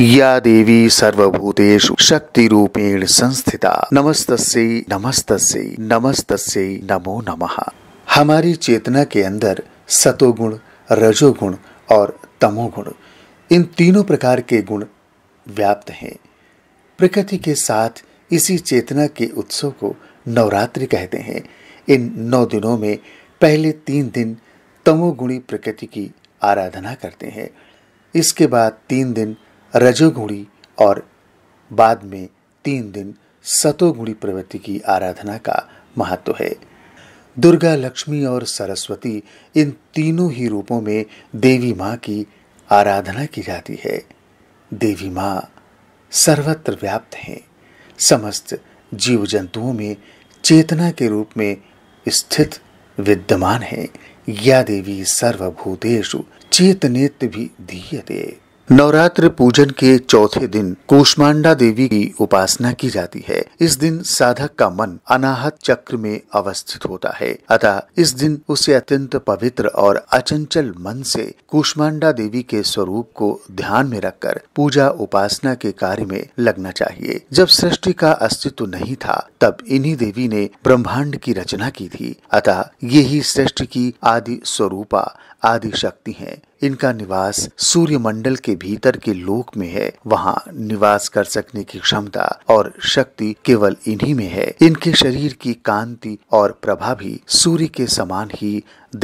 या देवी सर्वभूतेषु शक्तिरूपेण संस्थिता नमस्तस्य नमस्तस्य नमस्तस्य नमो नमः हमारी चेतना के अंदर सतोगुण रजोगुण और तमोगुण इन तीनों प्रकार के गुण व्याप्त हैं प्रकृति के साथ इसी चेतना के उत्सव को नवरात्रि कहते हैं इन नौ दिनों में पहले तीन दिन तमोगुणी प्रकृति की आराधना करते हैं इसके बाद तीन दिन रजोगुणी और बाद में तीन दिन सतोगुणी प्रवृत्ति की आराधना का महत्व है दुर्गा लक्ष्मी और सरस्वती इन तीनों ही रूपों में देवी माँ की आराधना की जाती है देवी माँ सर्वत्र व्याप्त हैं समस्त जीव जंतुओं में चेतना के रूप में स्थित विद्यमान है या देवी सर्वभूतेषु चेतनेत भी धीयते नवरात्र पूजन के चौथे दिन कुष्मांडा देवी की उपासना की जाती है इस दिन साधक का मन अनाहत चक्र में अवस्थित होता है अतः इस दिन उसे अत्यंत पवित्र और अचंचल मन से कुष्मांडा देवी के स्वरूप को ध्यान में रखकर पूजा उपासना के कार्य में लगना चाहिए जब सृष्टि का अस्तित्व नहीं था तब इन्हीं देवी ने ब्रह्मांड की रचना की थी अतः यही सृष्टि की आदि स्वरूपा आदि शक्ति है इनका निवास सूर्यमंडल के भीतर के लोक में है वहाँ निवास कर सकने की क्षमता और शक्ति केवल इन्हीं में है इनके शरीर की कांति और प्रभा भी सूर्य के समान ही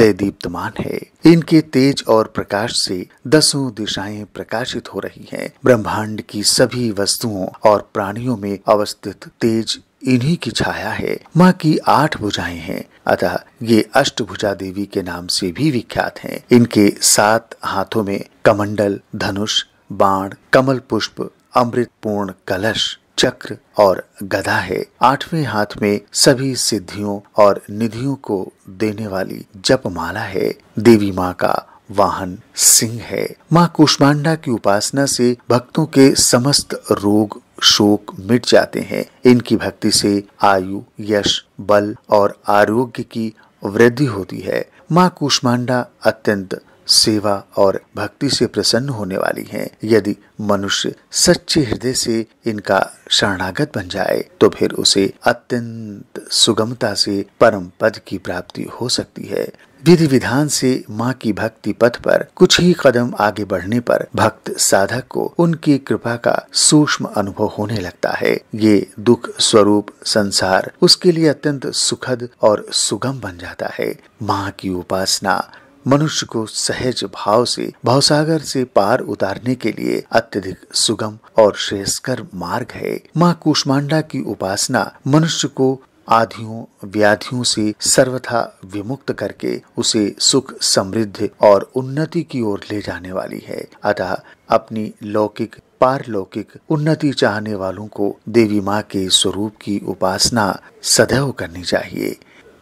दीप्तमान है इनके तेज और प्रकाश से दसों दिशाएं प्रकाशित हो रही हैं। ब्रह्मांड की सभी वस्तुओं और प्राणियों में अवस्थित तेज इन्हीं की छाया है माँ की आठ भुजाएं हैं अतः ये अष्टभुजा देवी के नाम से भी विख्यात हैं। इनके सात हाथों में कमंडल धनुष बाण कमल पुष्प अमृत पूर्ण कलश चक्र और गधा है आठवें हाथ में सभी सिद्धियों और निधियों को देने वाली जपमाला है देवी माँ का वाहन सिंह है माँ कुष्मांडा की उपासना से भक्तों के समस्त रोग शोक मिट जाते हैं इनकी भक्ति से आयु यश बल और आरोग्य की वृद्धि होती है माँ कुष्मांडा अत्यंत सेवा और भक्ति से प्रसन्न होने वाली हैं। यदि मनुष्य सच्चे हृदय से इनका शरणागत बन जाए तो फिर उसे अत्यंत सुगमता से परम पद की प्राप्ति हो सकती है विधि विधान से माँ की भक्ति पथ पर कुछ ही कदम आगे बढ़ने पर भक्त साधक को उनकी कृपा का सूक्ष्म अनुभव होने लगता है ये दुख स्वरूप संसार उसके लिए अत्यंत सुखद और सुगम बन जाता है माँ की उपासना मनुष्य को सहज भाव से भावसागर से पार उतारने के लिए अत्यधिक सुगम और श्रेयस्कर मार्ग है माँ कुष्मांडा की उपासना मनुष्य को आधियों व्याधियों से सर्वथा विमुक्त करके उसे सुख समृद्ध और उन्नति की ओर ले जाने वाली है अतः अपनी लौकिक पारलौकिक उन्नति चाहने वालों को देवी माँ के स्वरूप की उपासना सदैव करनी चाहिए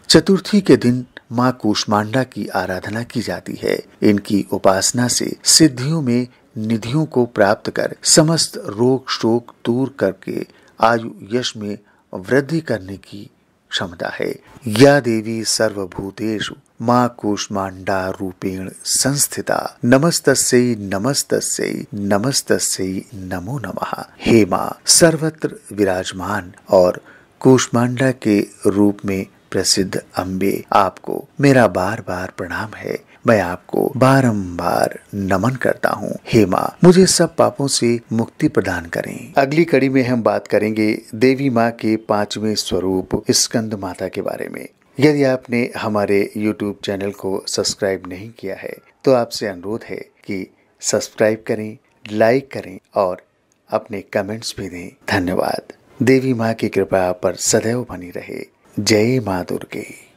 चतुर्थी के दिन माँ कुष्मांडा की आराधना की जाती है इनकी उपासना से सिद्धियों में निधियों को प्राप्त कर समस्त रोग शोक दूर करके आयु यश में वृद्धि करने की क्षमता है या देवी सर्वभूतेषु माँ कूष्मांडा रूपेण संस्थिता नमस्त नमस्त नमस्त नमो नमः हे माँ सर्वत्र विराजमान और कूष्मांडा के रूप में प्रसिद्ध अम्बे आपको मेरा बार बार प्रणाम है मैं आपको बारंबार नमन करता हूँ हे माँ मुझे सब पापों से मुक्ति प्रदान करें अगली कड़ी में हम बात करेंगे देवी माँ के पांचवें स्वरूप स्कंद माता के बारे में यदि आपने हमारे YouTube चैनल को सब्सक्राइब नहीं किया है तो आपसे अनुरोध है कि सब्सक्राइब करें लाइक करें और अपने कमेंट्स भी दें धन्यवाद देवी माँ की कृपा पर सदैव बनी रहे जय माँ दुर्गे